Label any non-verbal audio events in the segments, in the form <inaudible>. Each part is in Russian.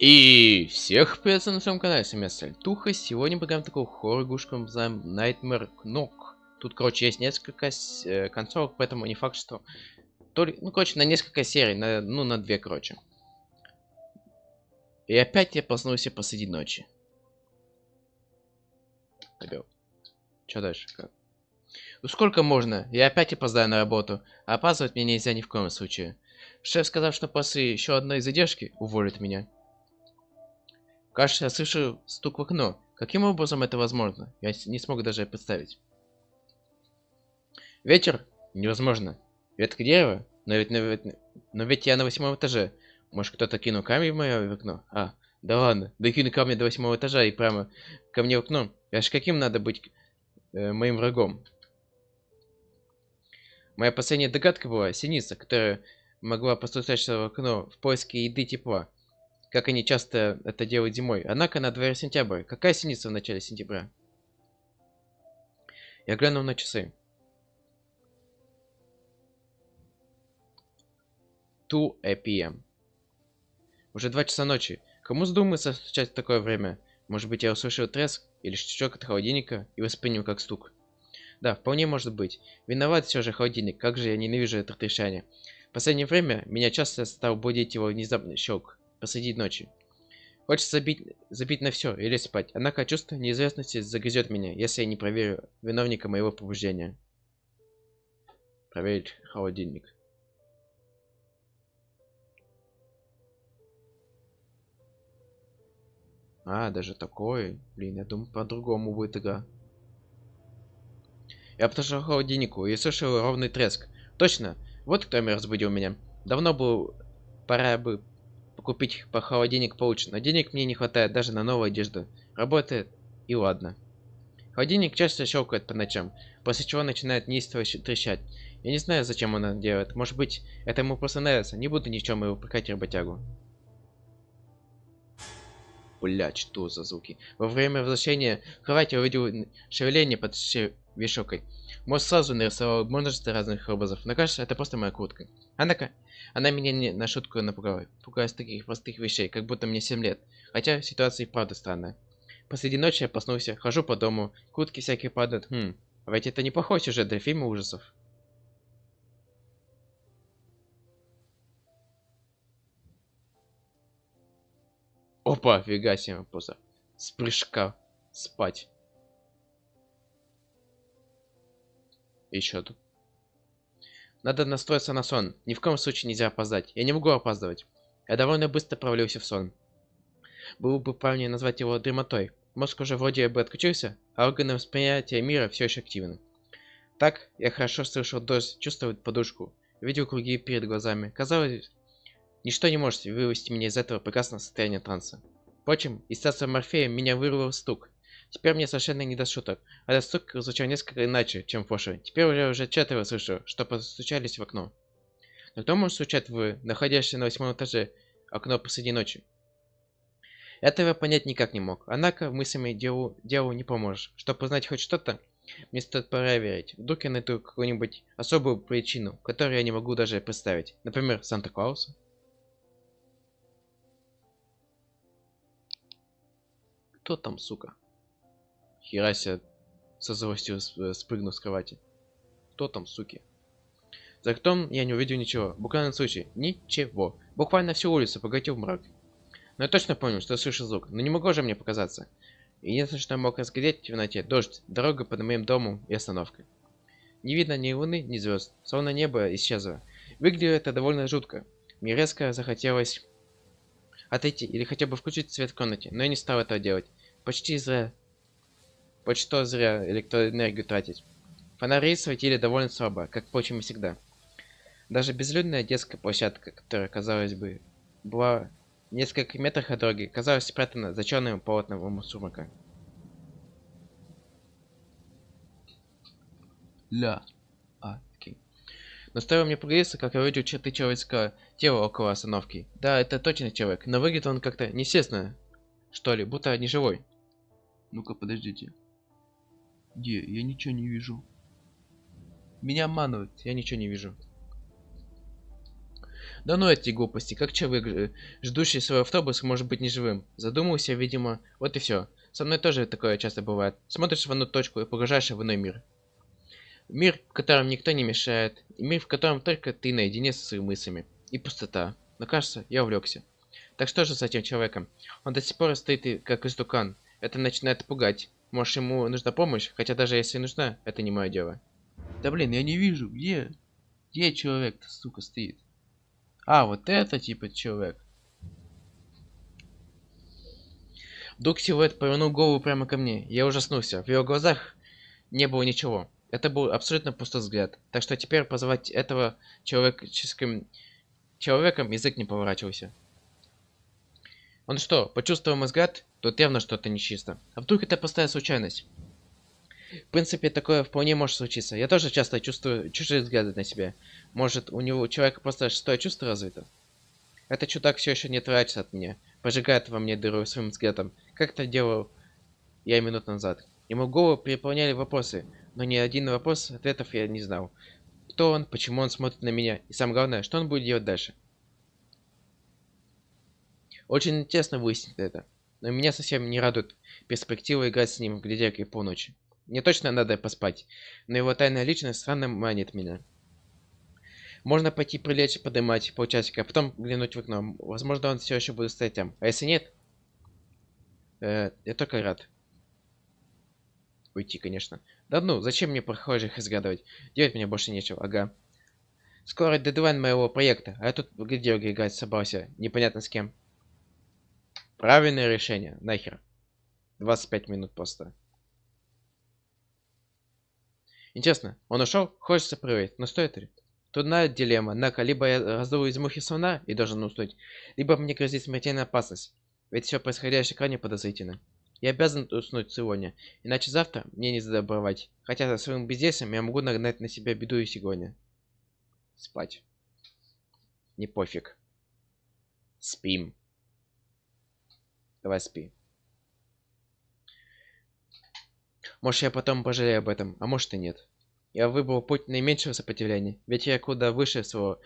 И всех приветствую на своем канале, с вами Сальтуха. Сегодня поиграем такую хоррор-игрушку называем Nightmare Knock. Тут, короче, есть несколько э, концовок, поэтому не факт, что... только, Ну, короче, на несколько серий, на... ну, на две, короче. И опять я проснулся посреди ночи. Ребят, что дальше? Как? Ну сколько можно? Я опять опоздаю типа на работу. Опаздывать мне нельзя ни в коем случае. Шеф сказал, что после еще одной задержки уволит меня. Кажется, я слышу стук в окно. Каким образом это возможно? Я не смог даже представить. Ветер? Невозможно. Ветка дерева? Но ведь, но, ведь, но ведь я на восьмом этаже. Может, кто-то кинул камень в мое окно? А, да ладно. Да кину камни до восьмого этажа и прямо ко мне в окно. Я же каким надо быть э, моим врагом? Моя последняя догадка была синица, которая могла постучать в окно в поиске еды тепла как они часто это делают зимой. Однако на дворе сентябрь. Какая синица в начале сентября? Я глянул на часы. Ту p.m. Эм. Уже два часа ночи. Кому вздумается встречать в такое время? Может быть, я услышал треск или штучок от холодильника и воспринял как стук. Да, вполне может быть. Виноват все же холодильник, как же я ненавижу это трещание. В последнее время меня часто стал будить его внезапный щелк посреди ночи. Хочется забить, забить на все или спать, однако чувство неизвестности загрызет меня, если я не проверю виновника моего побуждения. Проверить холодильник. А, даже такой. Блин, я думаю, по-другому будет игра. Я подошел к холодильнику и слышал ровный треск. Точно, вот кто меня разбудил меня. Давно был... Пора бы купить по денег получше, но денег мне не хватает даже на новую одежду. Работает и ладно. Холодильник часто щелкает по ночам, после чего начинает неистово трещать. Я не знаю, зачем он это делает. Может быть, это ему просто нравится. Не буду ни в чем его упрекать работягу. бля что за звуки? Во время возвращения в кровати увидел шевеление под шевешокой. Может, сразу нарисовал множество разных образов, ну, но кажется, это просто моя куртка. Однако, она меня не на шутку напугала. Пугаюсь таких простых вещей, как будто мне 7 лет. Хотя ситуация и правда странная. Посреди ночи я проснулся, хожу по дому, куртки всякие падают. Хм, а ведь это неплохой сюжет для фильма ужасов. Опа, фига себе, просто с прыжка спать. еще тут. Надо настроиться на сон. Ни в коем случае нельзя опоздать. Я не могу опаздывать. Я довольно быстро провалился в сон. Было бы правильнее назвать его дремотой. Мозг уже вроде бы отключился, а органы восприятия мира все еще активны. Так, я хорошо слышал дождь, чувствовал подушку, видел круги перед глазами. Казалось, ничто не может вывести меня из этого прекрасного состояния транса. Впрочем, из царства Морфея меня вырвал стук. Теперь мне совершенно не до шуток. Этот стук звучал несколько иначе, чем в прошлый. Теперь я уже четверо слышу, что постучались в окно. Но кто может стучать вы, находящийся на восьмом этаже, окно посреди ночи? Этого я понять никак не мог. Однако мыслями делу, делу не поможешь. Чтобы узнать хоть что-то, мне стоит проверить. Вдруг я найду какую-нибудь особую причину, которую я не могу даже представить. Например, Санта-Клауса. Кто там, сука? Херася со злостью спрыгнув с кровати. Кто там, суки? За окном я не увидел ничего. Буквально случае. Ничего. Буквально всю улицу погатил мрак. Но я точно понял, что слышал звук. Но не могло же мне показаться. Единственное, что я мог разглядеть в темноте, дождь, дорога под моим домом и остановка. Не видно ни луны, ни звезд. Словно небо исчезло. Выглядело это довольно жутко. Мне резко захотелось отойти или хотя бы включить свет в комнате, но я не стал этого делать. Почти из-за Почто зря электроэнергию тратить. Фонари светили довольно слабо, как, впрочем, и всегда. Даже безлюдная детская площадка, которая, казалось бы, была в нескольких метрах от дороги, казалась спрятана за черным полотном сумрака. Ля. А, окей. Но стоило мне поглядеться, как я увидел черты человеческого тела около остановки. Да, это точно человек, но выглядит он как-то неестественно, что ли, будто не живой. Ну-ка, подождите. Где? Я ничего не вижу. Меня обманывают, я ничего не вижу. Да ну эти глупости, как человек, э, ждущий свой автобус, может быть не живым? Задумался, видимо, вот и все. Со мной тоже такое часто бывает. Смотришь в одну точку и погружаешься в иной мир. Мир, в котором никто не мешает. И мир, в котором только ты наедине со своими мыслями. И пустота. Но кажется, я увлекся. Так что же с этим человеком? Он до сих пор стоит и как истукан. Это начинает пугать. Может, ему нужна помощь? Хотя даже если нужна, это не мое дело. Да блин, я не вижу, где? Где человек-то, сука, стоит? А, вот это типа человек. Вдруг силуэт повернул голову прямо ко мне. Я ужаснулся. В его глазах не было ничего. Это был абсолютно пустой взгляд. Так что теперь позвать этого человеческим человеком язык не поворачивался. Он что, почувствовал мозгад? Тут явно что-то нечисто. А вдруг это простая случайность? В принципе, такое вполне может случиться. Я тоже часто чувствую чужие взгляды на себя. Может, у него у человека просто шестое чувство развито? Этот чудак все еще не тратится от меня. Пожигает во мне дыру своим взглядом. Как это делал я минут назад. Ему голову переполняли вопросы, но ни один вопрос ответов я не знал. Кто он, почему он смотрит на меня, и самое главное, что он будет делать дальше. Очень интересно выяснить это. Но меня совсем не радует перспектива играть с ним в гляделке в полночь. Мне точно надо поспать, но его тайная личность странно манит меня. Можно пойти прилечь, подымать полчасика, а потом глянуть в окно. Возможно, он все еще будет стоять там. А если нет, э, я только рад. Уйти, конечно. Да ну, зачем мне прохожих изгадывать? Делать мне больше нечего, ага. Скоро дедлайн моего проекта, а я тут в играть собрался, непонятно с кем. Правильное решение. Нахер. 25 минут поста. Интересно, он ушел? Хочется проверить, но стоит ли? Тут на дилемма. Нака, либо я раздую из мухи слона и должен уснуть, либо мне грозит смертельная опасность. Ведь все происходящее крайне подозрительно. Я обязан уснуть сегодня, иначе завтра мне не задобровать. Хотя за своим бездействием я могу нагнать на себя беду и сегодня. Спать. Не пофиг. Спим. Давай спи. Может, я потом пожалею об этом, а может и нет. Я выбрал путь наименьшего сопротивления, ведь я куда выше своего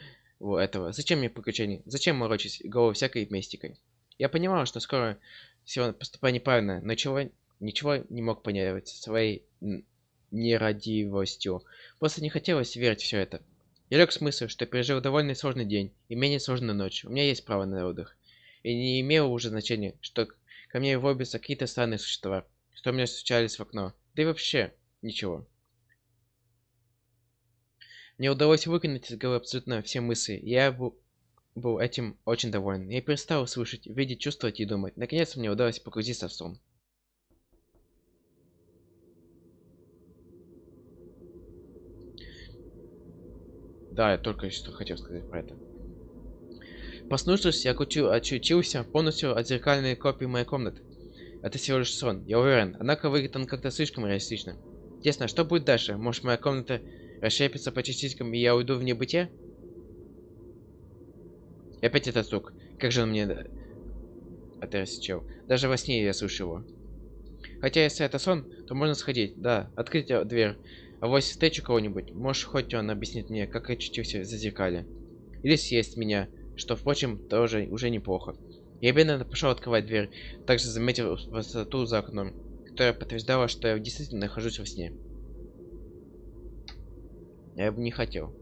этого. Зачем мне приключения? Зачем морочить голову всякой мистикой? Я понимал, что скоро все поступаю неправильно, но чего, ничего не мог понять своей нерадивостью. Просто не хотелось верить все это. Я лег с мыслью, что пережил довольно сложный день и менее сложную ночь. У меня есть право на отдых и не имело уже значения, что ко мне вобятся какие-то странные существа, что у меня стучались в окно, да и вообще ничего. Мне удалось выкинуть из головы абсолютно все мысли, я был, был этим очень доволен. Я перестал слышать, видеть, чувствовать и думать. Наконец мне удалось погрузиться в сон. Да, я только что хотел сказать про это. Проснувшись, я кучу, очутился полностью от зеркальной копии моей комнаты. Это всего лишь сон, я уверен, однако выглядит он как-то слишком реалистично. Тесно, что будет дальше? Может, моя комната расщепится по частичкам, и я уйду в небытие? И опять этот звук. Как же он мне э, отрасчел. Даже во сне я слышу его. Хотя, если это сон, то можно сходить. Да, открыть э, дверь. А вот встречу кого-нибудь. Может, хоть он объяснит мне, как я очутился за зазеркале. Или съесть меня что, впрочем, тоже уже неплохо. Я бедно пошел открывать дверь, также заметил высоту за окном, которая подтверждала, что я действительно нахожусь во сне. Я бы не хотел.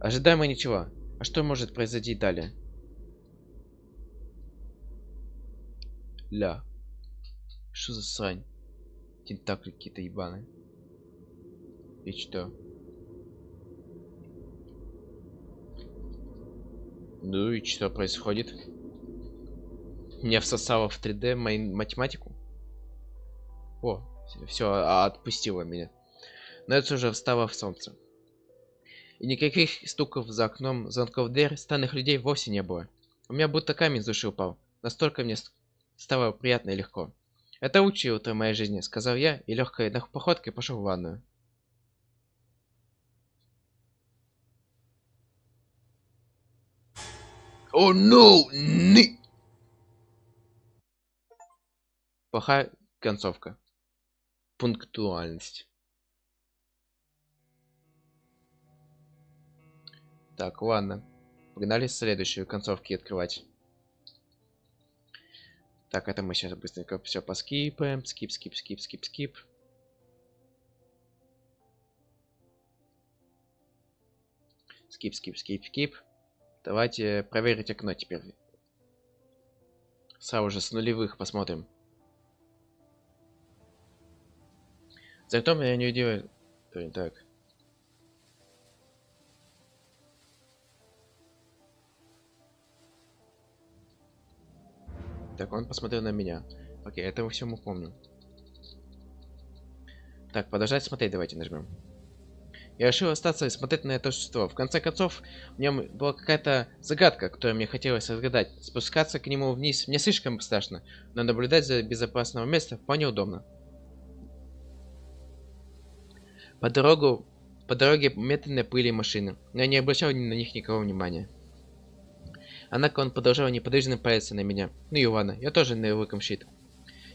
Ожидаемо ничего. А что может произойти далее? Ля. Что за срань? Тентакли какие-то ебаные. И что? Ну и что происходит? Не всосала в 3D мою математику? О, все, а, отпустило меня. это уже встала в солнце. И никаких стуков за окном, звонков в дверь, странных людей вовсе не было. У меня будто камень с души упал. Настолько мне стало приятно и легко. Это лучшее утро моей жизни, сказал я, и легкой походкой пошел в ванную. О, ну, не. Плохая концовка. Пунктуальность. Так, ладно. Погнали следующую концовки открывать. Так, это мы сейчас быстренько все поскипаем. Скип, скип, скип, скип, скип. Скип, скип, скип, скип. Давайте проверить окно теперь. Сразу же с нулевых посмотрим. Зато меня не удивит... Так. Так, он посмотрел на меня. Окей, этого все мы помним. Так, подождать смотреть давайте нажмем. Я решил остаться и смотреть на это существо. В конце концов, в нем была какая-то загадка, которую мне хотелось разгадать. Спускаться к нему вниз мне слишком страшно, но наблюдать за безопасного места вполне удобно. По, дорогу, по дороге медленно пыли машины, но я не обращал на них никого внимания. Однако он продолжал неподвижно палиться на меня. Ну и ладно, я тоже навыком щит.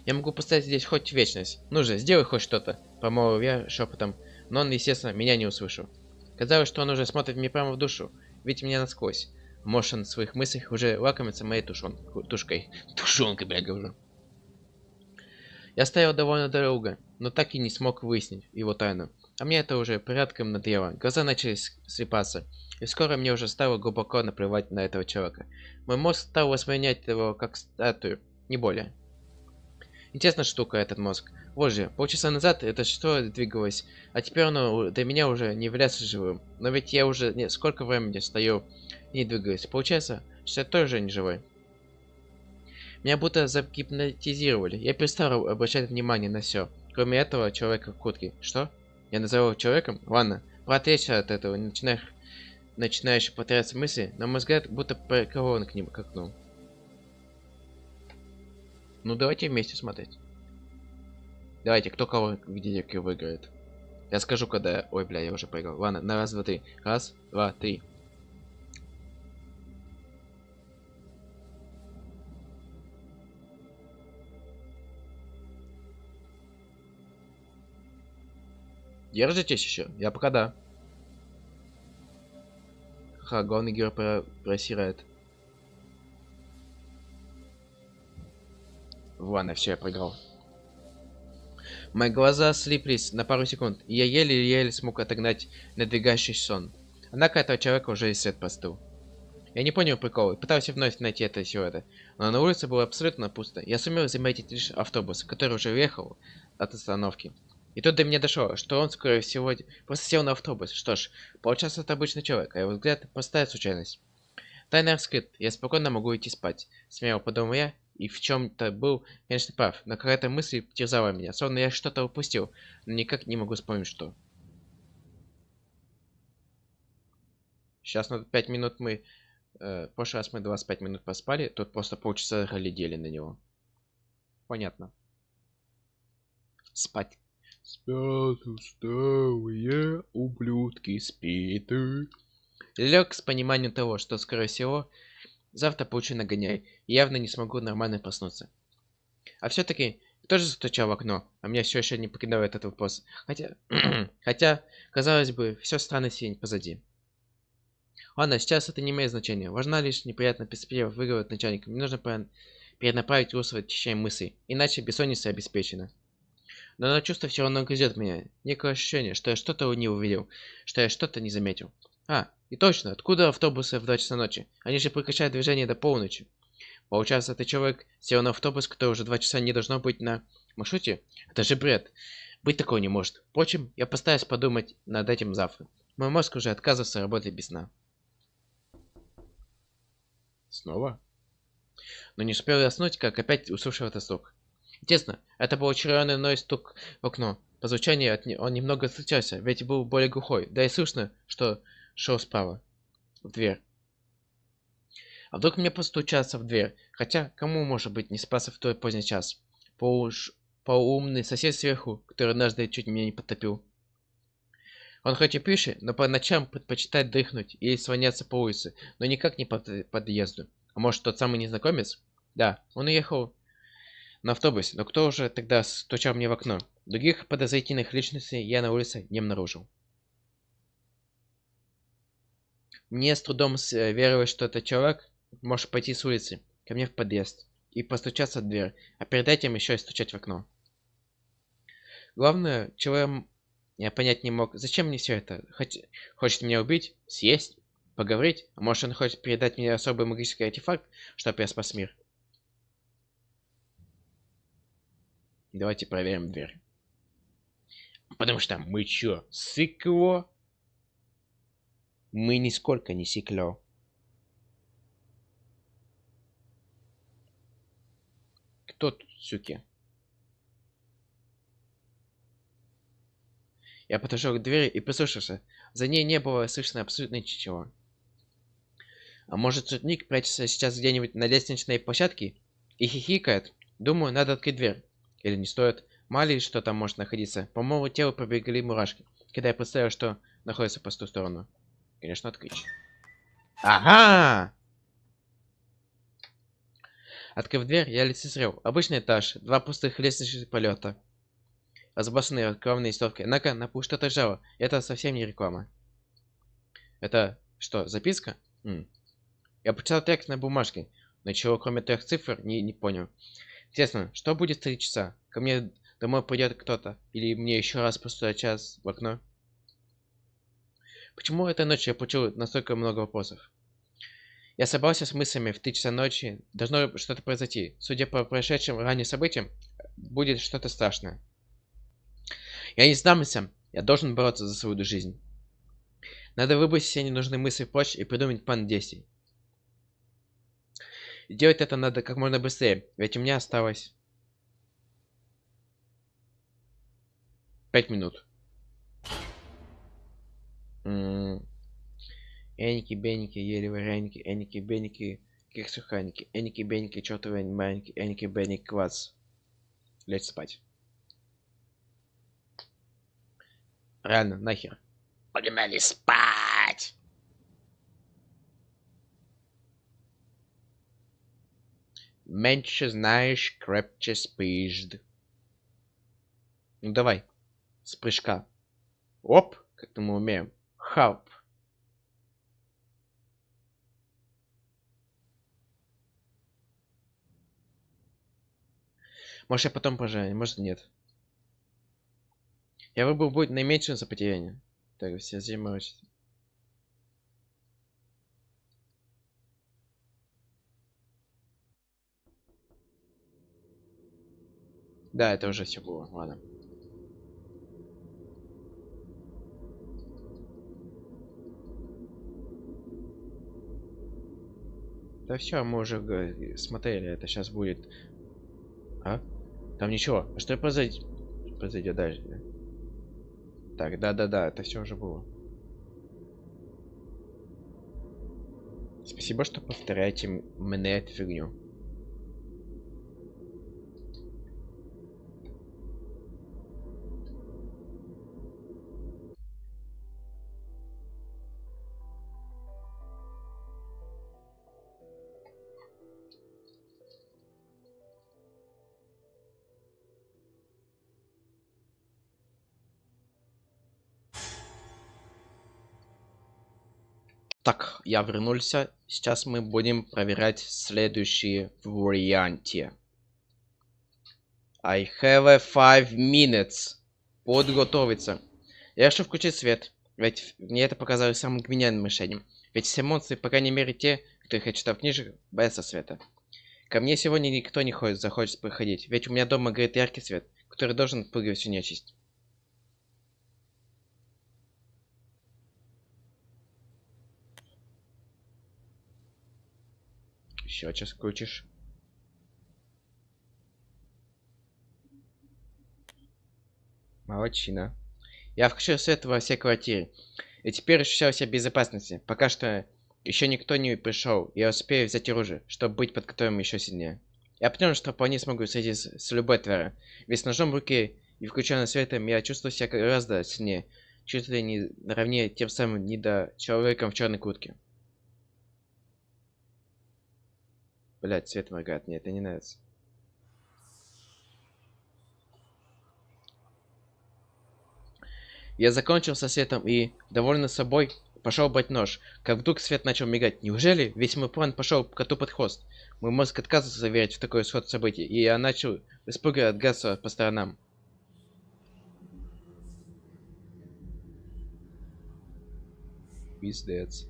Я могу поставить здесь хоть вечность. Ну же, сделай хоть что-то, помолвил я шепотом но он, естественно, меня не услышал. Казалось, что он уже смотрит мне прямо в душу, ведь меня насквозь. Может, в своих мыслях уже лакомится моей тушон... тушкой. Тушенкой, бля, говорю. Я стоял довольно долго, но так и не смог выяснить его тайну. А мне это уже порядком надоело. Глаза начали слепаться, и скоро мне уже стало глубоко наплевать на этого человека. Мой мозг стал воспринять его как статую, не более. Интересная штука этот мозг. Боже, полчаса назад это что двигалось, а теперь оно до меня уже не является живым. Но ведь я уже не, сколько времени стою и не двигаюсь. Получается, что я тоже не живой. Меня будто загипнотизировали. Я перестал обращать внимание на все. Кроме этого, человека в куртке. Что? Я назову человеком? Ладно, отречься от этого, начинаешь, начинаешь повторяться мысли, но мой взгляд, будто прикован к ним к окну. Ну давайте вместе смотреть. Давайте, кто кого где выиграет. Я скажу, когда... Ой, бля, я уже поиграл. Ладно, на раз, два, три. Раз, два, три. Держитесь еще? Я пока да. Ха, главный герой про просирает. Ладно, все, я проиграл. Мои глаза слиплись на пару секунд, и я еле-еле смог отогнать надвигающийся сон. Однако этого человека уже и след постыл. Я не понял прикола, и пытался вновь найти это силуэта, но на улице было абсолютно пусто. Я сумел заметить лишь автобус, который уже уехал от остановки. И тут до меня дошло, что он, скорее всего, просто сел на автобус. Что ж, получается, это обычный человек, а его взгляд – простая случайность. Тайна раскрыт, я спокойно могу идти спать. Смело подумал я и в чем-то был, конечно, прав, но какая-то мысль терзала меня, словно я что-то упустил, но никак не могу вспомнить, что. Сейчас надо 5 минут мы... Э, в прошлый раз мы 25 минут поспали, тут просто полчаса глядели на него. Понятно. Спать. Спят усталые ублюдки, спиты. Лег с пониманием того, что, скорее всего, Завтра получу нагоняй, и явно не смогу нормально проснуться. А все-таки, кто же застучал в окно? А меня все еще не покидал этот вопрос. Хотя, <clears throat> хотя, казалось бы, все странно сидень позади. Ладно, сейчас это не имеет значения. Важна лишь неприятная перспектива выговорить начальника. Мне нужно перенаправить русло течение мысли, иначе бессонница обеспечена. Но оно чувство все равно грызет меня. Некое ощущение, что я что-то не увидел, что я что-то не заметил. А, и точно, откуда автобусы в 2 часа ночи? Они же прекращают движение до полночи. Получается, ты человек сел на автобус, который уже 2 часа не должно быть на маршруте? Это же бред. Быть такого не может. Впрочем, я постараюсь подумать над этим завтра. Мой мозг уже отказывается работать без сна. Снова? Но не успел я снуть, как опять услышал этот стук. Интересно, это был очарованный мной стук в окно. По звучанию он немного отличался, ведь был более глухой. Да и слышно, что шел справа. В дверь. А вдруг мне постучаться в дверь? Хотя, кому может быть не спасся в той поздний час? по Полуш... Полуумный сосед сверху, который однажды чуть меня не потопил. Он хоть и пишет, но по ночам предпочитает дыхнуть или слоняться по улице, но никак не по подъезду. А может, тот самый незнакомец? Да, он уехал на автобусе, но кто уже тогда стучал мне в окно? Других подозрительных личностей я на улице не обнаружил. Мне с трудом э, верилось, что этот человек может пойти с улицы ко мне в подъезд и постучаться в дверь, а перед этим еще и стучать в окно. Главное, чего я, я понять не мог, зачем мне все это? Хоч... Хочет меня убить? Съесть? Поговорить? А может он хочет передать мне особый магический артефакт, чтобы я спас мир? Давайте проверим дверь. Потому что мы чё, сыкло? мы нисколько не сикло. Кто тут, суки? Я подошел к двери и прислушался. За ней не было слышно абсолютно ничего. А может, шутник прячется сейчас где-нибудь на лестничной площадке и хихикает? Думаю, надо открыть дверь. Или не стоит. Мало ли что там может находиться. По моему телу пробегали мурашки, когда я представил, что находится по ту сторону. Конечно, открыть. Ага! Открыв дверь, я лицезрел. Обычный этаж, два пустых лестничных полета. Разбросанные рекламные стовки. Однако на пол что-то жало. Это совсем не реклама. Это что, записка? М. Я прочитал текст на бумажке, но чего кроме трех цифр не, не понял. Интересно, что будет в три часа? Ко мне домой пойдет кто-то? Или мне еще раз просто час в окно? Почему этой ночью я получил настолько много вопросов? Я собрался с мыслями в 3 часа ночи. Должно что-то произойти. Судя по происшедшим ранее событиям, будет что-то страшное. Я не сдамся. Я должен бороться за свою жизнь. Надо выбросить все ненужные мысли прочь и придумать план действий. И делать это надо как можно быстрее, ведь у меня осталось... пять минут. Эники-беники, ели вареники, эники-беники, кексуханики, эники-беники, чертовы маленький, эники-беники, квас. Лечь спать. Реально, нахер. Погнали спать! Меньше знаешь, крепче спишь. Ну давай, с прыжка. Оп, как-то мы умеем. Help. Может, я потом пожарю, может, нет. Я выбрал будет наименьшее сопротивление. Так, все заморочить. Да, это уже все было, ладно. Да все, мы уже э, смотрели, это сейчас будет. А? Там ничего. А что позади? Позади, дальше. Так, да-да-да, это все уже было. Спасибо, что повторяете мне эту фигню. Так, я вернулся. Сейчас мы будем проверять следующие варианты. I have five minutes. Подготовиться. Я решил включить свет. Ведь мне это показалось самым гениальным решением. Ведь все монстры, по крайней мере те, кто их читал в книжках, боятся света. Ко мне сегодня никто не ходит, захочет приходить. Ведь у меня дома горит яркий свет, который должен отпугивать всю нечисть. Сейчас включишь. Молодчина. Я включил свет во всей квартире. И теперь ощущал себя в безопасности. Пока что еще никто не пришел. Я успею взять оружие, чтобы быть под которым еще сильнее. Я понял, что вполне смогу сойти с, с любой твари. Ведь с ножом в руке и включенным светом я чувствую себя гораздо сильнее. Чуть ли не наравне тем самым недочеловеком в черной куртке. Блять, цвет мигает. Мне это не нравится. Я закончил со светом и, довольно собой, пошел брать нож. Как вдруг свет начал мигать. Неужели весь мой план пошел коту под хвост? Мой мозг отказывался верить в такой исход событий, и я начал в испуге отгаться по сторонам. Пиздец.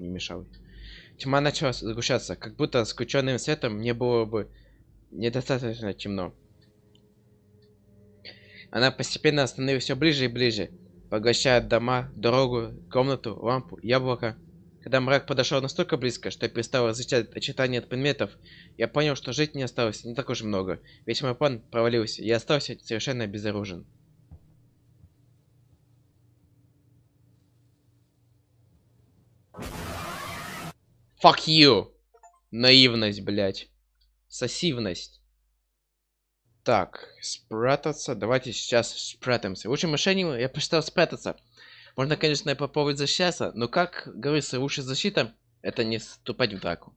не мешал. Тьма начала сгущаться, как будто с включенным светом мне было бы недостаточно темно. Она постепенно становилась все ближе и ближе, поглощая дома, дорогу, комнату, лампу, яблоко. Когда мрак подошел настолько близко, что я перестал различать очертания от предметов, я понял, что жить не осталось не так уж много, ведь мой план провалился, и я остался совершенно безоружен. Fuck you. Наивность, блядь. Сосивность. Так, спрятаться. Давайте сейчас спрятаемся. Лучше мошенник, я посчитал спрятаться. Можно, конечно, попробовать защищаться, но, как говорится, лучшая защита — это не вступать в драку.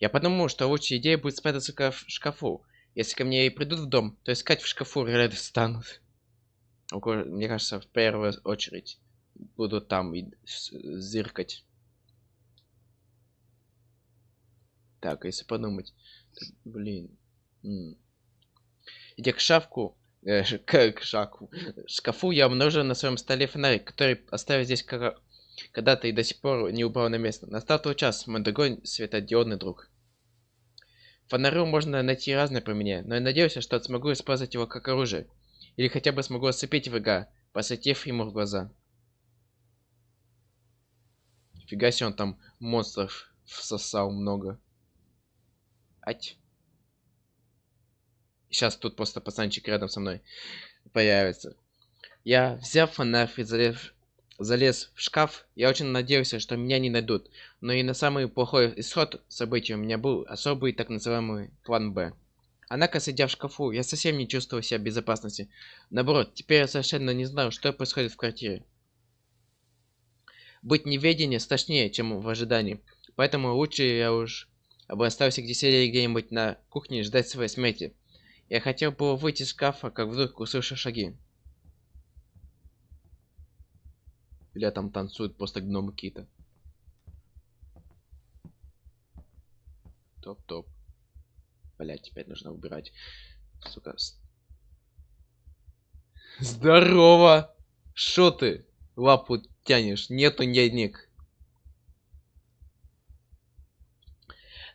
Я подумал, что лучшая идея будет спрятаться в шкафу. Если ко мне и придут в дом, то искать в шкафу ряды станут. Мне кажется, в первую очередь буду там и зыркать. Так, а если подумать, блин. Идя к шавку, э, <laughs> к, к шаку, шкафу я обнаружил на своем столе фонарик, который оставил здесь кара... когда-то и до сих пор не упал на место. Настал тот час, мой дорогой светодиодный друг. Фонарю можно найти разное применение, но я надеюсь, что смогу использовать его как оружие. Или хотя бы смогу оцепить врага, посветив ему в глаза. Фига себе, он там монстров всосал много. Ать. Сейчас тут просто пацанчик рядом со мной появится. Я, взял фонарь и залез, залез в шкаф, я очень надеялся, что меня не найдут. Но и на самый плохой исход событий у меня был особый так называемый план «Б». Однако, сидя в шкафу, я совсем не чувствовал себя в безопасности. Наоборот, теперь я совершенно не знаю, что происходит в квартире. Быть неведение страшнее, чем в ожидании. Поэтому лучше я уж а вы оставьте где сидели где-нибудь на кухне ждать своей смерти. Я хотел было выйти из шкафа, как вдруг услышал шаги. Бля, там танцуют просто гномы какие-то. Топ-топ. Блять, теперь нужно убирать. Сука. Здорово! Шо ты? Лапу тянешь? Нету ни одних.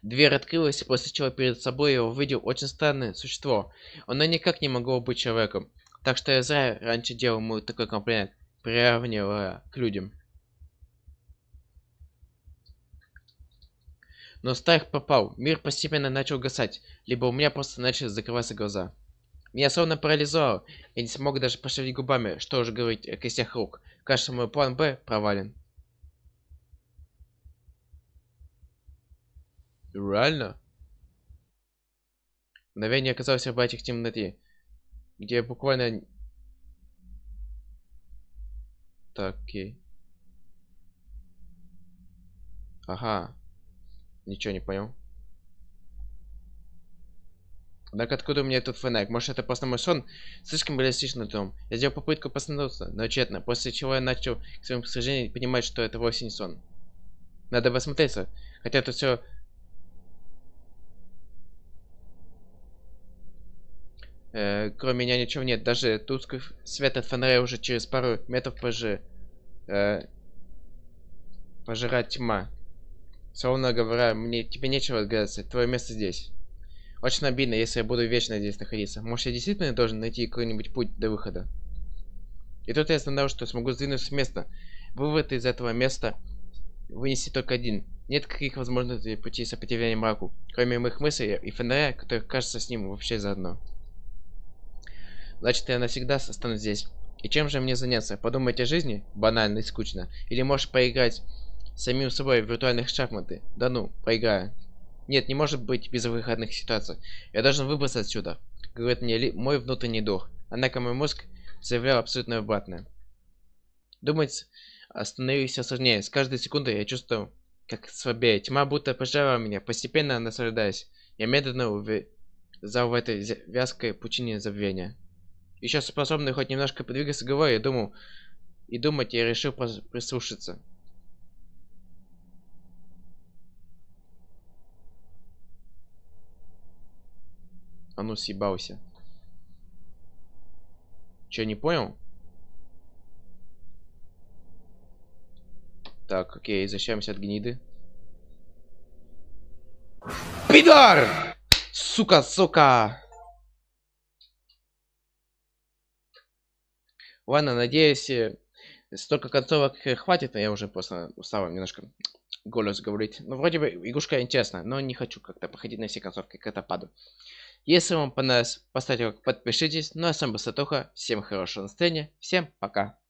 Дверь открылась, после чего перед собой его увидел очень странное существо. Оно никак не могло быть человеком. Так что я зря раньше делал ему такой комплимент, приравнивая к людям. Но страх попал, мир постепенно начал гасать, либо у меня просто начали закрываться глаза. Меня словно парализовало, я не смог даже пошевелить губами, что уже говорить о костях рук. Кажется, мой план Б провален. Реально? Мгновение оказался в этих темноте, где буквально... Так, окей. Ага. Ничего не понял. Однако откуда у меня этот фонарик? Может это просто мой сон? Слишком реалистичный дом. Я сделал попытку постановиться, но тщетно, после чего я начал к своему сожалению понимать, что это вовсе не сон. Надо посмотреться, хотя это все Э, кроме меня ничего нет. Даже тусклых свет от фонаря уже через пару метров пожи... Э, пожирать тьма. Словно говоря, мне тебе нечего отгадаться. Твое место здесь. Очень обидно, если я буду вечно здесь находиться. Может, я действительно должен найти какой-нибудь путь до выхода? И тут я осознал, что смогу сдвинуться с места. Вывод из этого места вынести только один. Нет каких возможностей пути сопротивления мраку, кроме моих мыслей и фонаря, которые кажется с ним вообще заодно. Значит, я навсегда останусь здесь. И чем же мне заняться? Подумать о жизни? Банально и скучно. Или можешь поиграть самим собой в виртуальных шахматы? Да ну, поиграю. Нет, не может быть без выходных ситуаций. Я должен выбраться отсюда. Говорит мне ли мой внутренний дух. Однако мой мозг заявлял абсолютно обратное. Думать остановилось сложнее. С каждой секундой я чувствовал, как слабее. Тьма будто пожала меня, постепенно наслаждаясь. Я медленно увязал в этой вязкой пучине забвения и сейчас способный хоть немножко подвигаться головой, я думал, и думать я решил прислушаться. А ну съебался. Че, не понял? Так, окей, защищаемся от гниды. Пидар! Сука, сука! Ладно, надеюсь, э, столько концовок э, хватит, а я уже просто устал немножко голос говорить. Ну, вроде бы игрушка интересная, но не хочу как-то походить на все концовки к паду. Если вам понравилось, поставьте лайк, подпишитесь. Ну а с вами был Сатоха, всем хорошего настроения, всем пока.